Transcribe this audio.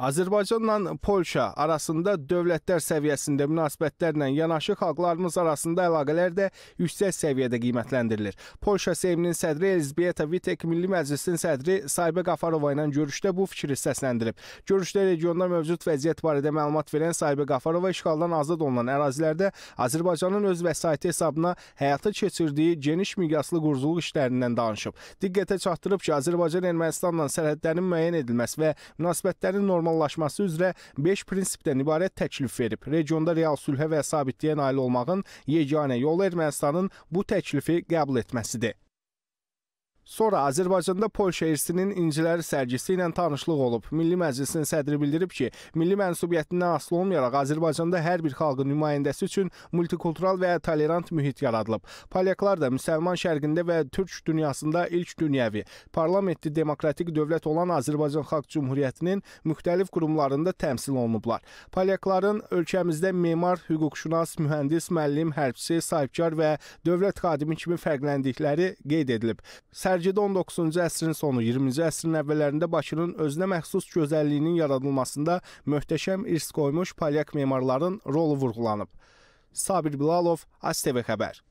Azərbaycanla Polşa arasında dövlətlər səviyyəsində münasibətlərlə yanaşı xalqlarımız arasında əlaqələr də yüksək səviyyədə qiymətləndirilir. Polşa Seyminin sədri Elizabeta Vitek Milli Məclisin sədri Saybə Qafarova ilə görüşdə bu fikri səsləndirib. Görüşdə regionda mövcud vəziyyət barədə məlumat verən Saybə Qafarova işğaldan azad olunan ərazilərdə Azərbaycanın öz vəsaiti hesabına həyata keçirdiyi geniş miqyaslı quruculuq işlərindən danışıb. Diqqətə çatdırıb ki, Azərbaycan Ermənistanla sərhədlərin müəyyən edilməsi və münasibətlərin normal normallaşması üzrə 5 prinsipdən ibarət təklif verib. Regionda real sülhə və sabitliyə nail olmağın yeganə yolu Ermənistanın bu təklifi qəbul etməsidir. Sonra Azərbaycanda Pol şeirsinin inciləri sərgisi ilə tanışlıq olub. Milli Məclisin sədri bildirib ki, milli mənsubiyyətindən asılı olmayaraq Azərbaycanda hər bir xalqın nümayəndəsi üçün multikultural və tolerant mühit yaradılıb. Polyaklar da müsəlman şərqində və türk dünyasında ilk dünyəvi, parlamentli demokratik dövlət olan Azərbaycan Xalq Cümhuriyyətinin müxtəlif qurumlarında təmsil olunublar. Polyakların ölkəmizdə memar, hüquqşünas, mühəndis, müəllim, hərbçi, sahibkar və dövlət xadimi kimi fərqləndikləri qeyd edilib. Sər Sərgidə 19-cu əsrin sonu, 20-ci əsrin əvvəllərində Bakının özünə məxsus gözəlliyinin yaradılmasında möhtəşəm irs qoymuş polyak memarların rolu vurğulanıb. Sabir Bilalov, ASTV xəbər.